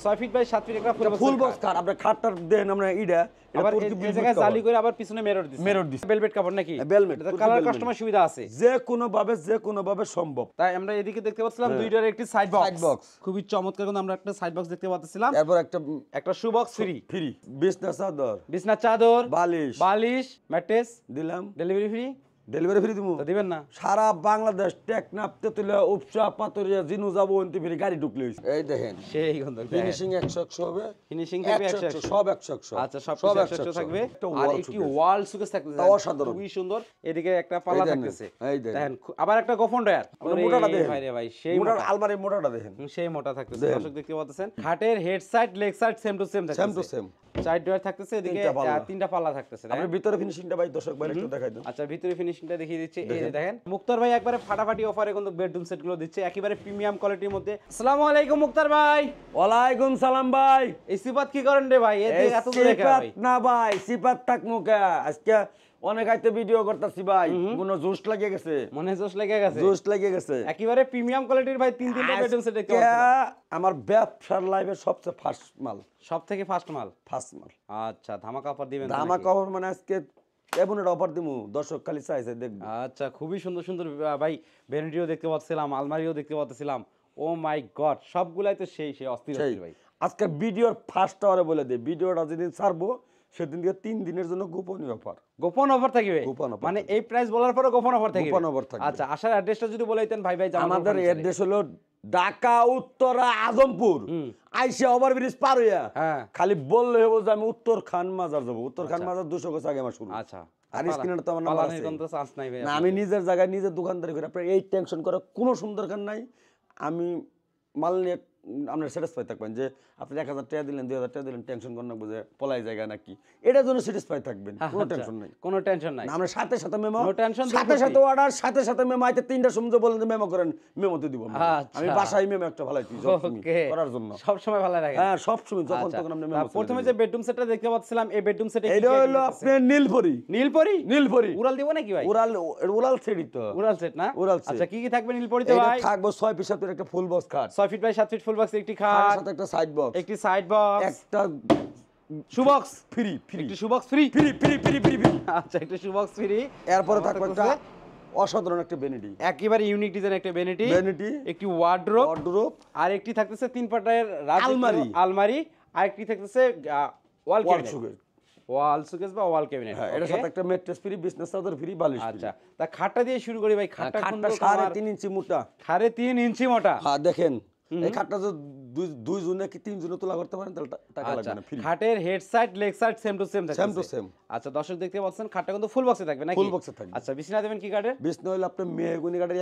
6 feet by fit একটা full box কার খাটটার দেন আমরা হ্যাঁ, ভাবে ভাবে সম্ভব তাই আমরা এদিকে দেখতে পাচ্ছিলাম হ্যাঁ। দুইটার একটি সাইড বক্স বক্স খুবই চমৎকার আমরা একটা সাইড বক্স দেখতে পাচ্ছিলাম একটা একটা ফ্রি ফ্রি বিছনা চাদর চাদর বালিশ বালিশ ম্যাট্রেস দিলাম ডেলিভারি ফ্রি ডেলিভারি ফ্রি দিব দিবেন না সারা বাংলাদেশ উপসা জিনু অন্তি ফিরে গাড়ি ঢুকলে এই দেখেন সেই গন্ধ ফিনিশিং 100 হবে ফিনিশিং 100 সব 100 আচ্ছা সব 100 থাকবে আর ওয়াল থাকবে অসাধারণ খুবই সুন্দর এদিকে একটা থাকতেছে এই দেখেন আবার একটা গোপন ডয়ার মোটাটা দেখেন ভাই সেই আলমারি মোটাটা দেখেন সেই মোটা থাকতেছে দর্শক দেখতে পাচ্ছেন খাটের head side leg side same to same থাকছে সেম টু সেম ডয়ার থাকতেছে এদিকে তিনটা পাল্লা থাকতেছে আপনি ভিতরে ফিনিশিংটা ভাই দর্শক ভাই একটু দেখাই আচ্ছা ভিতরে ফিনিশিং ফিনিশিংটা দেখিয়ে দিচ্ছি এই যে দেখেন মুক্তার ভাই একবারে ফাটাফাটি অফারে কিন্তু বেডরুম সেটগুলো দিচ্ছে একেবারে প্রিমিয়াম কোয়ালিটির মধ্যে আসসালামু আলাইকুম মুক্তার ভাই ওয়ালাইকুম সালাম ভাই এই সিপাত কি করেন রে ভাই এত দূরে না ভাই সিপাত থাক মুকা আজকে অনেক আইতে ভিডিও করতেছি ভাই কোন জোস লাগে গেছে মনে জোস লাগে গেছে জোস লাগে গেছে একেবারে প্রিমিয়াম কোয়ালিটির ভাই তিন তিনটা বেডরুম সেট দেখতে আমার ব্যবসার লাইফে সবচেয়ে ফার্স্ট মাল সব থেকে ফার্স্ট মাল ফার্স্ট মাল আচ্ছা ধামাকা অফার দিবেন ধামাকা অফার মানে আজকে অফার দিমু দর্শক খালি আচ্ছা খুবই সুন্দর সুন্দর ভাই দেখতে পাচ্ছিলাম আলমারিও দেখতে পাচ্ছিলাম ও মাই গড সবগুলাই তো সেই সেই অস্থির ভাই আজকে ভিডিওর ফার্স্ট আওয়ারে বলে দিই ভিডিওটা যেদিন ছাড়বো দিয়ে তিন দিনের জন্য গোপনীয় অফার গোপন অফার থাকবে গোপন মানে এই প্রাইস বলার পরে গোপন অফার থাকবে গোপন অফার আচ্ছা আসার অ্যাড্রেসটা যদি বলে ভাই ভাই আমাদের অ্যাড্রেস হলো ঢাকা উত্তরা আজমপুর আইসে ওভার ব্রিজ পার হইয়া হ্যাঁ। খালি বললে হবো যে আমি উত্তর খান মাজার যাবো উত্তর খান আচ্ছা। মাজার দুশো গোছ আগে আমার শুরু আচ্ছা আর তো আমার আছে চান্স নাই ভাই আমি নিজের জায়গায় নিজের দোকানদারি করে আপনার এই টেনশন করে কোনো সুন্দর কান নাই আমি মাল নিয়ে আপনার স্যাটিসফাই থাকবেন যে আপনি এক হাজার টাকা দিলেন দুই হাজার টাকা দিলেন টেনশন করেন বুঝে পলাই জায়গা নাকি এটার জন্য স্যাটিসফাই থাকবেন আচ্ছা, কোনো টেনশন নাই কোনো টেনশন নাই আমরা সাথে সাথে মেমো টেনশন সাথে সাথে অর্ডার সাথে সাথে মেমো আইতে তিনটা সমুদ্র বলেন যে মেমো করেন মেমো তো দিব আমি আচ্ছা। বাসায় মেমো একটা ভালো দিই করার জন্য সব সময় ভালো লাগে হ্যাঁ সব সময় যখন আচ্ছা। তখন আমরা মেমো প্রথমে যে বেডরুম সেটটা দেখতে পাচ্ছিলাম এই বেডরুম সেটে এটা হলো আপনার নীলপরি নীলপরি নীলপরি উরাল দিব নাকি ভাই উরাল উরাল সেটই তো উরাল সেট না উরাল সেট আচ্ছা কি কি থাকবে নীলপরিতে ভাই থাকবে 6 ফিট 7 একটা ফুল বক্স খাট 6 feet by 7 feet full box একটি খাট সাথে একটা সাইড বক্স একটি সাইড বক্স একটা shoe box free free shoe box free free free free free free আচ্ছা একটা সুবক্স ফ্রি এরপরে থাকবে একটা অসাধারণ একটা বেনিটি একেবারে ইউনিক ডিজাইন একটা বেনিটি বেনিটি একটি আর একটি থাকতেছে তিন পাটায়ের আলমারি আলমারি আর একটি থাকতেছে ওয়াল ওয়াল সুকেস বা ওয়াল ক্যাবিনেট হ্যাঁ সাথে একটা ম্যাট্রেস ফ্রি বিজনেস চাদর ফ্রি বালিশ আচ্ছা তা খাটটা দিয়ে শুরু করি ভাই হ্যাঁ, খাটটা কোন তিন ইঞ্চি মোটা তিন ইঞ্চি মোটা হ্যাঁ দেখেন এই খাটটা যদি দুই দুই জনে কি তিন জনে করতে পারেন তাহলে টাকা আচ্ছা, লাগবে না খাটের head side leg side same to same থাকবে সেম টু সেম আচ্ছা দর্শক দেখতে খাটটা কিন্তু ফুল বক্সে থাকবে নাকি ফুল বক্সে থাকবে আচ্ছা বিছনা দেবেন কি বিছনা হলো আপনার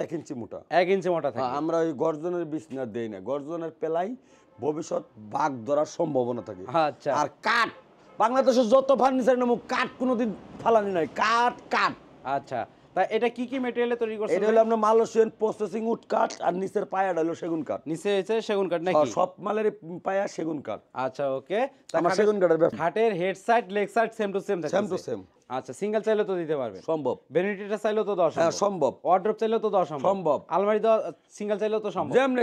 1 ইঞ্চি মোটা 1 ইঞ্চি মোটা হ্যাঁ, আমরা ওই গর্জনের বিছনা দেই না গর্জনের পেলাই ভবিষ্যৎ বাঘ ধরার সম্ভাবনা থাকে আচ্ছা আর কাঠ বাংলাদেশের যত ফার্নিচার নামক কাঠ কোনোদিন ফালানি নাই কাঠ কাঠ আচ্ছা তা এটা কি কি ম্যাটেরিয়ালে তৈরি করছেন এটা হলো আমরা মালয়েশিয়ান প্রসেসিং উড কাঠ আর নিচের পায়াটা হলো সেগুন কাঠ নিচে হচ্ছে সেগুন কাঠ নাকি হ্যাঁ, সব মালের পায়া সেগুন কাঠ আচ্ছা ওকে আমার সেগুন কাঠের হাটের head side leg side same to same same to same আচ্ছা সিঙ্গেল চাইলেও তো দিতে পারবে সম্ভব ভ্যানিটিটা চাইলেও তো দশ হ্যাঁ সম্ভব ওয়ার্ড্রপ চাইলেও তো দশ সম্ভব আলমারি দেওয়া সিঙ্গেল চাইলেও তো সম্ভব যেমন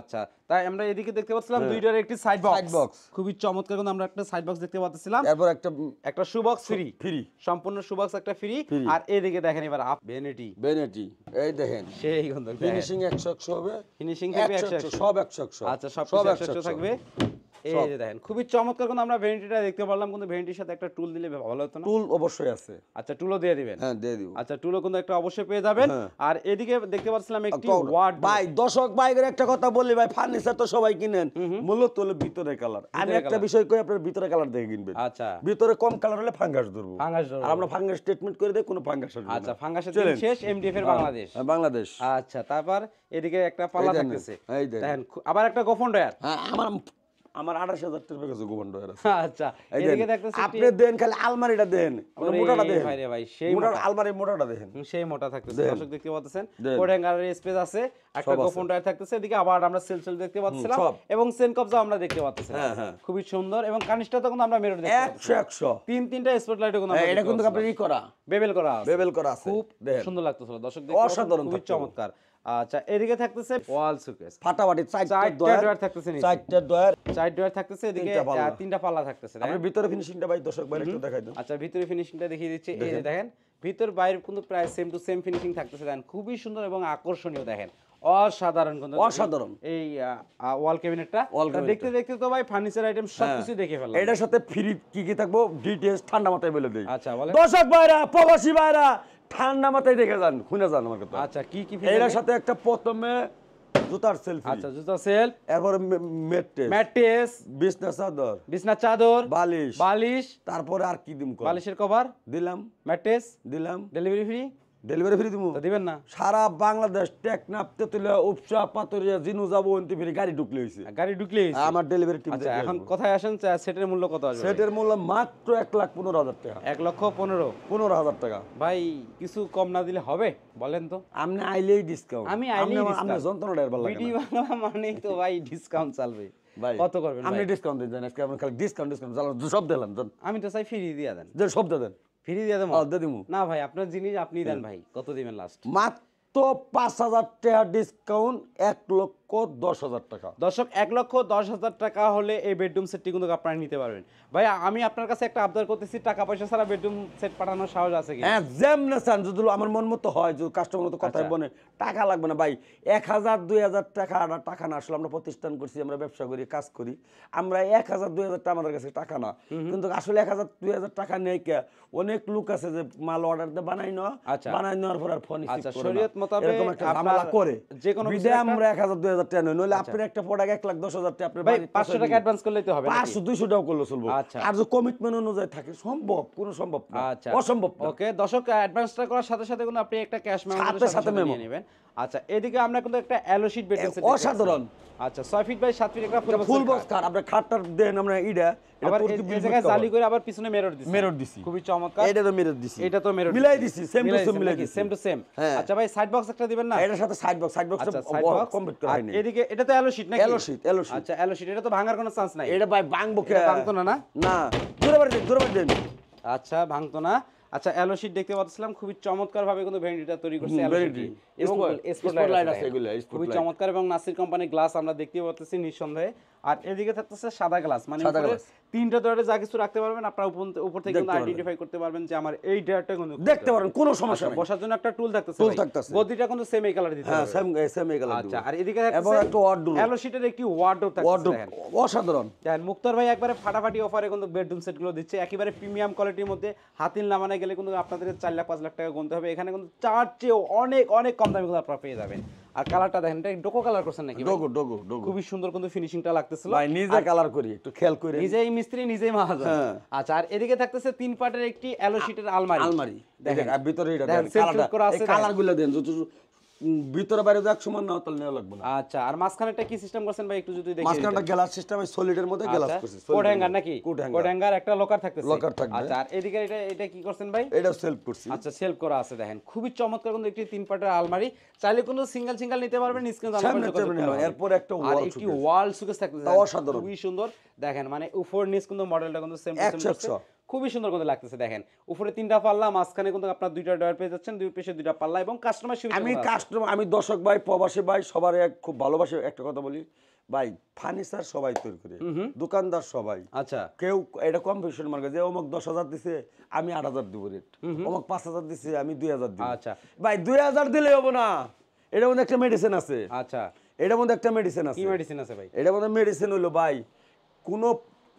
আচ্ছা তাই আমরা এদিকে দেখতে পাচ্ছিলাম হ্যাঁ। দুইটার একটি সাইড বক্স সাইড বক্স খুবই চমৎকার কিন্তু আমরা একটা সাইড বক্স দেখতে পাচ্ছিলাম এরপর একটা একটা শু বক্স ফ্রি ফ্রি সম্পূর্ণ শু বক্স একটা ফ্রি আর এদিকে দেখেন এবার আপ বেনিটি বেনিটি এই দেখেন সেই গন্ধ ফিনিশিং 100 100 হবে ফিনিশিং থাকবে 100 সব 100 100 আচ্ছা সব 100 100 থাকবে এই যে দেখেন খুবই চমৎকার কোন আমরা ভেন্টিটা দেখতে পারলাম কিন্তু ভেন্টির সাথে একটা টুল দিলে ভালো হতো না টুল অবশ্যই আছে আচ্ছা টুলও দিয়ে দিবেন হ্যাঁ দিয়ে দিব আচ্ছা টুলও কিন্তু একটা অবশ্যই পেয়ে যাবেন হ্যাঁ। আর এদিকে দেখতে পাচ্ছিলাম একটি ওয়ার্ড ভাই দশক বাইকের একটা কথা বলি ভাই ফার্নিচার তো সবাই কিনেন মূলত হলো ভিতরে কালার আমি একটা বিষয় কই আপনার ভিতরে কালার দেখে কিনবেন আচ্ছা ভিতরে কম কালার হলে ফাঙ্গাস ধরবো ফাঙ্গাস আর আমরা ফাঙ্গাস ট্রিটমেন্ট করে দেই কোনো ফাঙ্গাস আসবে আচ্ছা ফাঙ্গাসের দিন শেষ এমডিএফ এর হ্যাঁ, বাংলাদেশ হ্যাঁ, বাংলাদেশ আচ্ছা তারপর এদিকে একটা পাল্লা থাকতেছে দেখেন আবার একটা গোপন ডয়ার আমার আমার আঠাশ হাজার টাকার কাছে গোপন ডয়ার আছে আচ্ছা এদিকে দেখতেছি আপনি দেন খালি আলমারিটা দেন মানে মোটাটা দেন ভাই ভাই সেই মোটা আলমারি মোটাটা দেন সেই মোটা থাকতেছে দর্শক দেখতে পাচ্ছেন কোড হ্যাঙ্গারের স্পেস আছে একটা গোপন ডয়ার থাকতেছে এদিকে আবার আমরা সেল সেল দেখতে পাচ্ছিলাম এবং সেন কবজা আমরা দেখতে পাচ্ছি খুবই সুন্দর এবং কানিষ্টা তো কিন্তু আমরা মেরুন দেখতে পাচ্ছি 100 100 তিন তিনটা স্পট লাইট কোন এটা কিন্তু আপনি করা বেবেল করা বেবেল করা আছে খুব সুন্দর লাগতেছিল দর্শক দেখতে অসাধারণ খুব চমৎকার আচ্ছা এদিকে থাকতেছে ওয়াল সুকেস ফাটাফাটি চারটা ডয়ার থাকতেছে চারটা ডয়ার চার ডয়ার থাকতেছে এদিকে তিনটা পাল্লা থাকতেছে আমি ভিতরে ফিনিশিংটা ভাই দর্শক ভাই একটু দেখাই দিই আচ্ছা ভিতরে ফিনিশিংটা দেখিয়ে দিচ্ছি এই যে দেখেন ভিতর বাইরে কিন্তু প্রায় সেম টু সেম ফিনিশিং থাকতেছে দেখেন খুবই সুন্দর এবং আকর্ষণীয় দেখেন অসাধারণ কিন্তু অসাধারণ এই ওয়াল ক্যাবিনেটটা ওয়াল দেখতে দেখতে তো ভাই ফার্নিচার আইটেম সবকিছু দেখে ফেললাম এটার সাথে ফ্রি কি কি থাকবো ডিটেইলস ঠান্ডা মাথায় বলে দেই আচ্ছা দর্শক ভাইরা প্রবাসী ভাইরা ঠান্ডা মাথায় দেখে যান খুনে যান আমার কথা আচ্ছা কি কি এর সাথে একটা প্রথমে জুতার সেলফি আচ্ছা জুতা সেল এরপর ম্যাট্রেস ম্যাট্রেস বিছনা চাদর বিছনা চাদর বালিশ বালিশ তারপরে আর কি দিম বালিশের কভার দিলাম ম্যাট্রেস দিলাম ডেলিভারি ফ্রি ডেলিভারি ফ্রি দিব দিবেন না সারা বাংলাদেশ উপসা জিনু অন্তি ফিরে গাড়ি ঢুকলে গাড়ি ঢুকলে আমার ডেলিভারি টিম আচ্ছা এখন কথায় আসেন সেটের মূল্য কত সেটের মূল্য মাত্র লাখ হাজার টাকা লক্ষ হাজার টাকা ভাই কিছু কম না দিলে হবে বলেন তো আপনি আইলেই ডিসকাউন্ট আমি আইলেই আপনি যন্ত্রণাটা এর ভালো বাংলা তো ভাই ডিসকাউন্ট চলবে কত ডিসকাউন্ট খালি ডিসকাউন্ট ডিসকাউন্ট সব আমি তো চাই ফ্রি দিয়ে দেন সব দিয়ে দেন ফ্রি দিয়ে দেবো দিয়ে দিমু না ভাই আপনার জিনিস আপনি দেন হ্যাঁ। ভাই কত দিবেন লাস্ট মাত্র পাঁচ হাজার টাকা ডিসকাউন্ট এক লক্ষ দশ হাজার টাকা দর্শক এক লক্ষ দশ হাজার টাকা হলে এই বেডরুম সেটটি কিন্তু আপনারা নিতে পারবেন ভাই আমি আপনার কাছে একটা আবদার করতেছি টাকা পয়সা ছাড়া বেডরুম সেট পাঠানোর সাহস আছে কি হ্যাঁ চান যদি আমার মন মতো হয় যদি কাস্টমার মতো কথাই আচ্ছা। বলে টাকা লাগবে না ভাই এক হাজার দুই হাজার টাকা টাকা না আসলে আমরা প্রতিষ্ঠান করছি আমরা ব্যবসা করি কাজ করি আমরা এক হাজার দুই হাজার টাকা আমাদের কাছে টাকা না কিন্তু আসলে এক হাজার দুই হাজার টাকা নেই কে অনেক লোক আছে যে মাল অর্ডার দিয়ে বানাই নেওয়া আচ্ছা। বানাই নেওয়ার পর আর ফোন আচ্ছা, করে যে কোনো আমরা এক হাজার দুই হাজার টাকা নয় নইলে আচ্ছা। একটা প্রোডাক্ট এক লাখ দশ হাজার টাকা পাঁচশো টাকা অ্যাডভান্স করলেই হবে পাঁচশো দুইশো টাকা করলে চলবে আচ্ছা। আর যে কমিটমেন্ট অনুযায়ী থাকে সম্ভব কোনো সম্ভব আচ্ছা অসম্ভব ওকে দর্শক অ্যাডভান্সটা করার সাথে সাথে কোনো আপনি একটা ক্যাশ মেমো সাথে মেমো নেবেন আচ্ছা এদিকে আমরা কিন্তু একটা অ্যালো শীট অসাধারণ আচ্ছা 6 ফিট বাই 7 ফিট একটা ফুল বক্স কার আমরা খাটটার দেন আমরা ইডা আবার এই জায়গায় জালি করে আবার পিছনে মিরর দিছি মিরর দিছি খুবই চমৎকার এটা তো মিরর দিছি এটা তো মিরর মিলাই দিছি সেম টু সেম মিলাই দিছি সেম টু সেম আচ্ছা ভাই সাইড বক্স একটা দিবেন না হ্যাঁ, এটার সাথে সাইড বক্স সাইড বক্সটা কমপ্লিট করা নেই এদিকে এটা তো অ্যালো শীট নাকি অ্যালো শীট অ্যালো শীট আচ্ছা এলো শীট এটা তো ভাঙার কোনো চান্স নাই এটা ভাই ভাঙবো কে ভাঙতো না না দূরে বাড়ি দেন দূরে বাড়ি আচ্ছা ভাঙতো না আচ্ছা অ্যালো শীট দেখতে পাচ্ছিলাম খুবই চমৎকার ভাবে কিন্তু ভ্যানিটিটা তৈরি করছে অ্যালো শীট এবং স্পট লাইট আছে এগুলো খুবই চমৎকার এবং নাসির কোম্পানির গ্লাস আমরা দেখতে পাচ্ছি নিঃসন্দেহে আর এদিকে থাকতেছে সাদা গ্লাস মানে তিনটা ধরে যা কিছু রাখতে পারবেন আপনারা উপর থেকে কিন্তু আইডেন্টিফাই করতে পারবেন যে আমার এই ডয়ারটা কিন্তু দেখতে পারেন কোনো সমস্যা আচ্ছা, বসার জন্য একটা টুল থাকতেছে টুল থাকতেছে গদিটা কিন্তু সেম এই কালার দিতে হ্যাঁ সেম সেম এই কালার আচ্ছা আর এদিকে থাকতেছে এবং একটা ওয়ার্ডরোব অ্যালো শীটের একটি ওয়ার্ডরোব থাকতেছে অসাধারণ দেখেন মুক্তার ভাই একবারে ফাটাফাটি অফারে কিন্তু বেডরুম সেটগুলো দিচ্ছে একেবারে প্রিমিয়াম কোয়ালিটির মধ্যে হাতিল নামানে কোথায় গেলে কিন্তু আপনাদের চার লাখ পাঁচ লাখ টাকা গুনতে হবে এখানে কিন্তু চার চেয়েও অনেক অনেক কম দামে কিন্তু আপনারা পেয়ে যাবেন আর কালারটা দেখেন এটা ডোকো কালার করছেন নাকি ডোকো ডোকো ডোকো খুবই সুন্দর কিন্তু ফিনিশিংটা লাগতেছিল ভাই নিজে কালার করি একটু খেয়াল করে নিজেই মিস্ত্রি নিজেই মাহাজন হ্যাঁ। আচ্ছা আর এদিকে থাকতেছে তিন পার্টের একটি অ্যালো শীটের আলমারি আলমারি দেখেন আর ভিতরে এটা দেখেন কালারটা কালারগুলো দেন যত ভিতরে বাইরে যাক সমান না তাহলে নেওয়া লাগবে না আচ্ছা আর মাঝখানেটা কি সিস্টেম করছেন ভাই একটু যদি দেখি মাঝখানটা গ্লাস সিস্টেম এই সলিডের মধ্যে গ্লাস করছে কোট হ্যাঙ্গার নাকি কোট হ্যাঙ্গার একটা লকার থাকতেছে লকার থাকবে আচ্ছা আর এদিকে এটা এটা কি করছেন ভাই এটা সেলফ করছি আচ্ছা সেলফ করা আছে দেখেন খুবই চমৎকার কিন্তু একটি তিন পাটের আলমারি চাইলে কোনো সিঙ্গেল সিঙ্গেল নিতে পারবেন স্ক্রিন দাম এরপর একটা ওয়াল সুকেস একটি ওয়াল সুকেস থাকতেছে অসাধারণ খুবই সুন্দর দেখেন মানে উপর নিচ কিন্তু মডেলটা কিন্তু সেম টু সেম খুবই সুন্দর কিন্তু লাগতেছে দেখেন উপরে তিনটা পাল্লা মাঝখানে কিন্তু আপনার দুইটা ডয়ার পেয়ে যাচ্ছেন দুই পেশে দুইটা পাল্লা এবং কাস্টমার সুবিধা আমি কাস্টমার আমি দর্শক ভাই প্রবাসী ভাই সবার এক খুব ভালোবাসি একটা কথা বলি ভাই ফার্নিচার সবাই তৈরি করে দোকানদার সবাই আচ্ছা কেউ এটা কম্পিটিশন মার্কেট যে অমুক দশ হাজার দিছে আমি আট হাজার দিব রেট অমুক পাঁচ হাজার দিছে আমি দুই হাজার দিব আচ্ছা ভাই দুই হাজার দিলে হবো না এটা মধ্যে একটা মেডিসিন আছে আচ্ছা এটার মধ্যে একটা মেডিসিন আছে কি মেডিসিন আছে ভাই এটার মধ্যে মেডিসিন হলো ভাই কোনো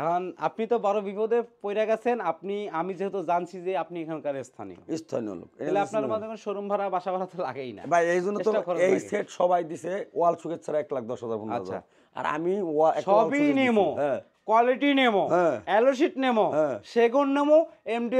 এখন আপনি তো বড় বিপদে পড়ে গেছেন আপনি আমি যেহেতু জানছি যে আপনি এখানকার স্থানীয় স্থানীয় লোক তাহলে আপনার মাঝে কোনো শোরুম ভাড়া বাসা ভাড়া তো লাগেই না ভাই এই জন্য তো এই সেট সবাই দিছে ওয়াল সুকের ছাড়া এক লাখ দশ হাজার আচ্ছা আর আমি সবই নিয়ম কোয়ালিটি নেমো অ্যালোশিট নেমো হ্যাঁ। সেগুন নেমো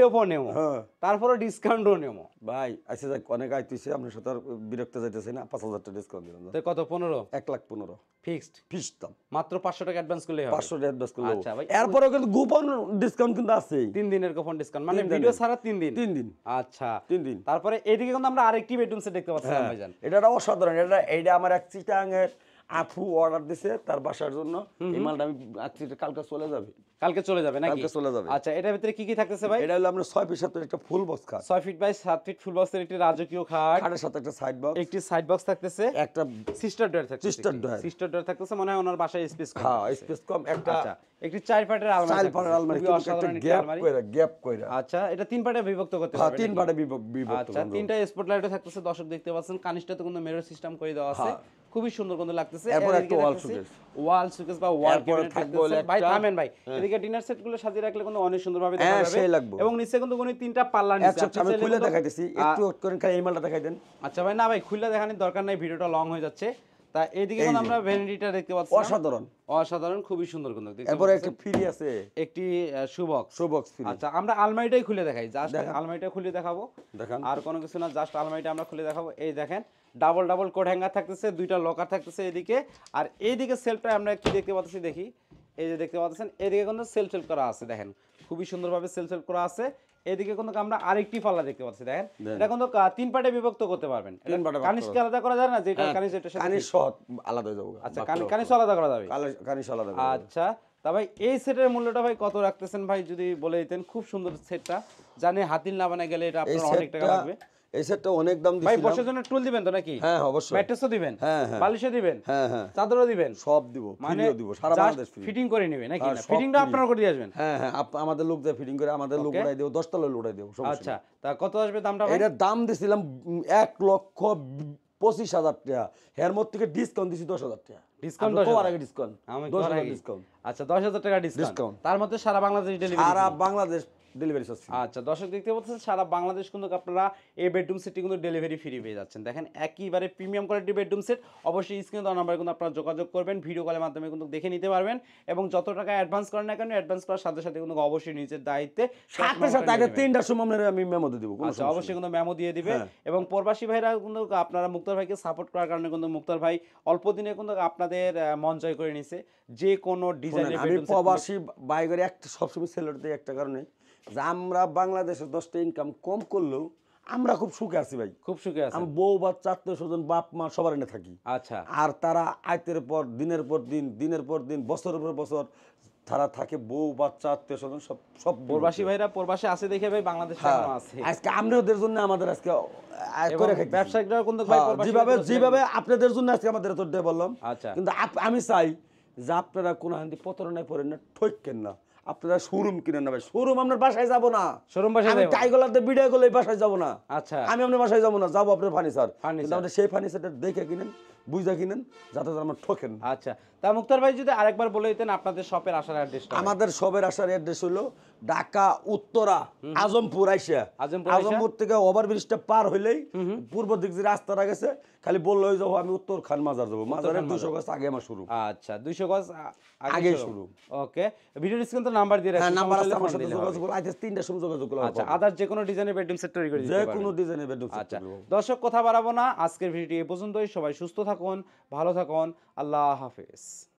ওপো নেমো হ্যাঁ। তারপরে ডিসকাউন্টও নেমো ভাই আচ্ছা যাক অনেক আইতেছে আপনার সাথে বিরক্ত যাইতেছে না পাঁচ হাজার টাকা ডিসকাউন্ট দিলাম তো কত পনেরো এক লাখ পনেরো ফিক্সড ফিক্সড দাম মাত্র পাঁচশো টাকা অ্যাডভান্স করলে পাঁচশো টাকা অ্যাডভান্স করলে আচ্ছা ভাই এরপরেও কিন্তু গোপন ডিসকাউন্ট কিন্তু আছে তিন দিনের গোপন ডিসকাউন্ট মানে ভিডিও ছাড়া তিন দিন তিন দিন আচ্ছা তিন দিন তারপরে এদিকে কিন্তু আমরা আরেকটি বেডরুম সেট দেখতে পাচ্ছি হ্যাঁ। ভাইজান এটা অসাধারণ এটা এটা আমার এক চিটাঙ্গের আফু অর্ডার দিছে তার বাসার জন্য এই মালটা আমি আজকে কালকে চলে যাবে কালকে চলে যাবে নাকি কালকে চলে যাবে আচ্ছা এটার ভিতরে কি কি থাকতেছে ভাই এটা হলো আমরা 6 ফিট সাথে একটা ফুল বক্স খাট 6 ফিট বাই 7 ফিট ফুল বক্সের একটা রাজকীয় খাট খাটের সাথে একটা সাইড বক্স একটি সাইড বক্স থাকতেছে একটা সিস্টার ডোর থাকতেছে সিস্টার ডোর সিস্টার ডোর থাকতেছে মনে হয় ওনার বাসায় স্পেস কম হ্যাঁ স্পেস কম একটা আচ্ছা, একটি চার পাটের আলমারি চার পাটের আলমারি একটা গ্যাপ কইরা গ্যাপ কইরা আচ্ছা এটা তিন পাটে বিভক্ত করতে পারবে হ্যাঁ, তিন পাটে বিভক্ত আচ্ছা তিনটা স্পটলাইটও থাকতেছে দর্শক দেখতে পাচ্ছেন কানিস্টাতে কোনো মিরর সিস্টেম করে দেওয়া আছে হ্যাঁ। খুবই সুন্দর কিন্তু লাগতেছে এরপর একটা ওয়াল সুকেস ওয়াল সুকেস বা ওয়াল ক্যাবিনেট থাকবে ভাই থামেন ভাই হ্যাঁ। এদিকে ডিনার সেট গুলো সাজিয়ে রাখলে কিন্তু অনেক সুন্দরভাবে হ্যাঁ, দেখা যাবে সেই লাগবে এবং নিচে কিন্তু কোনো তিনটা পাল্লা নিচে আচ্ছা আমি খুলে দেখাইতেছি একটু ওট করেন খালি এই মালটা দেখাই দেন আচ্ছা ভাই না ভাই খুলে দেখানোর দরকার নাই ভিডিওটা লং হয়ে যাচ্ছে তা এইদিকে আমরা ভ্যানিটিটা দেখতে পাচ্ছি অসাধারণ অসাধারণ খুবই সুন্দর কিন্তু এরপর একটা ফ্রি আছে একটি সুবক্স সুবক্স ফ্রি আচ্ছা আমরা আলমারিটাই খুলে দেখাই জাস্ট আলমারিটা খুলে দেখাবো দেখেন আর কোনো কিছু না জাস্ট আলমারিটা আমরা খুলে দেখাবো এই দেখেন ডাবল ডাবল কোট হ্যাঙ্গার থাকতেছে দুইটা লকার থাকতেছে এদিকে আর এইদিকে সেলটা আমরা কি দেখতে পাচ্ছি দেখি এই যে দেখতে পাচ্ছেন এদিকে কিন্তু সেল সেল করা আছে দেখেন খুবই সুন্দরভাবে সেল সেল করা আছে এদিকে কিন্তু আমরা আরেকটি পাল্লা দেখতে পাচ্ছি দেখেন এটা কিন্তু তিন পার্টে বিভক্ত করতে পারবেন কানিসকে আলাদা করা যায় না যেটা কানিস এটা হ্যাঁ, কানিস সহ আলাদা যাবে আচ্ছা কানিস আলাদা করা যাবে কানিস আলাদা আচ্ছা তা ভাই এই সেটের মূল্যটা ভাই কত রাখতেছেন ভাই যদি বলে দিতেন খুব সুন্দর সেটটা জানে হাতিল না বানা গেলে এটা আপনার অনেক টাকা লাগবে এই সেটটা অনেক দাম দিছি ভাই বসার টুল দিবেন তো নাকি হ্যাঁ, হ্যাঁ অবশ্যই ম্যাট্রেসও দিবেন হ্যাঁ হ্যাঁ বালিশও দিবেন হ্যাঁ হ্যাঁ চাদরও দিবেন সব দিব মানে দিব সারা বাংলাদেশ ফিটিং করে নেবে নাকি ফিটিংটা হ্যাঁ, আপনারা করে দিয়ে আসবেন হ্যাঁ হ্যাঁ আমাদের লোক দিয়ে ফিটিং করে আমাদের লোক উড়াই দেব 10 তলা উড়াই দেব আচ্ছা তা কত আসবে দামটা ভাই এটার দাম দিছিলাম 1 লক্ষ পঁচিশ হাজার টাকা এর মধ্যে থেকে ডিসকাউন্ট দিছি দশ হাজার টাকা ডিসকাউন্ট আগে ডিসকাউন্ট ডিসকাউন্ট আচ্ছা দশ হাজার টাকা ডিসকাউন্ট তার মধ্যে সারা বাংলাদেশ সারা বাংলাদেশ ডেলিভারি সস্তি আচ্ছা দর্শক দেখতে পাচ্ছেন সারা বাংলাদেশ কিন্তু আপনারা এই বেডরুম সেটটি কিন্তু ডেলিভারি ফ্রি পেয়ে যাচ্ছেন দেখেন একইবারে প্রিমিয়াম কোয়ালিটি বেডরুম সেট অবশ্যই স্ক্রিনে দেওয়া নাম্বারে কিন্তু আপনারা যোগাযোগ করবেন ভিডিও কলের মাধ্যমে কিন্তু দেখে নিতে পারবেন এবং যত টাকা অ্যাডভান্স করেন না কেন অ্যাডভান্স করার সাথে সাথে কিন্তু অবশ্যই নিজের দায়িত্বে সাথে সাথে আগে তিনটার সময় আমরা আমি মেমো দিয়ে দেবো আচ্ছা অবশ্যই কিন্তু মেমো দিয়ে দিবে হ্যাঁ। এবং প্রবাসী ভাইরা কিন্তু আপনারা মুক্তার ভাইকে সাপোর্ট করার কারণে কিন্তু মুক্তার ভাই অল্প দিনে কিন্তু আপনাদের মন জয় করে নিছে যে কোনো ডিজাইনের আমি প্রবাসী বাইকের একটা সবসময় সেলার একটা কারণে যে আমরা বাংলাদেশে দশটা ইনকাম কম করলেও আমরা খুব সুখে আছি ভাই খুব সুখে আছি আমি বউ বা চারটে স্বজন বাপ মা সবার এনে থাকি আচ্ছা আর তারা আয়তের পর দিনের পর দিন দিনের পর দিন বছরের পর বছর তারা থাকে বউ বাচ্চা আত্মীয় স্বজন সব সব প্রবাসী ভাইরা প্রবাসী আছে দেখে ভাই বাংলাদেশ হ্যাঁ। আছে আজকে আমরা ওদের জন্য আমাদের আজকে ব্যবসায়ীরা কিন্তু ভাই হ্যাঁ, যেভাবে যেভাবে আপনাদের জন্য আজকে আমাদের তো বললাম আচ্ছা কিন্তু আমি চাই যে আপনারা কোনো হান্দি প্রতারণায় পড়েন না ঠকেন না আপনারা শোরুম কিনে নেবেন শোরুম আপনার বাসায় যাব না শোরুম বাসায় আমি টাইগলাতে বাসায় যাব না আচ্ছা আমি আপনার বাসায় যাব না যাবো আপনার ফার্নিচার ফার্নিচার সেই ফার্নিচারটা দেখে কিনেন বুঝে কিনেন যাতে আমার ঠোকেন আচ্ছা তা মুক্তার ভাই যদি আরেকবার বলে দিতেন আপনাদের শপের আসার আমাদের শপের আসার অ্যাড্রেস হলো ঢাকা উত্তরা আজমপুর আইসা আজমপুর থেকে ওভারব্রিজটা পার হইলেই পূর্ব দিক রাস্তাটা গেছে খালি বললো যাবো আমি উত্তর খান মাজার যাবো মাজারের দুশো গজ আগে আমার শুরু আচ্ছা দুশো গজ আগে শুরু ওকে ভিডিও ডিসকাউন্ট নাম্বার দিয়ে রাখছি নাম্বার হ্যাঁ, আছে আমার সাথে যোগাযোগ করো আচ্ছা সময় যোগাযোগ আচ্ছা আদার যে কোনো ডিজাইনের বেডরুম সেট তৈরি করে যে কোনো ডিজাইনের বেডরুম সেট আচ্ছা দর্শক কথা বাড়াবো না আজকের ভিডিওটি এই পর্যন্তই সবাই সুস্থ থাকুন ভালো থাকুন আল্লাহ হাফেজ Yes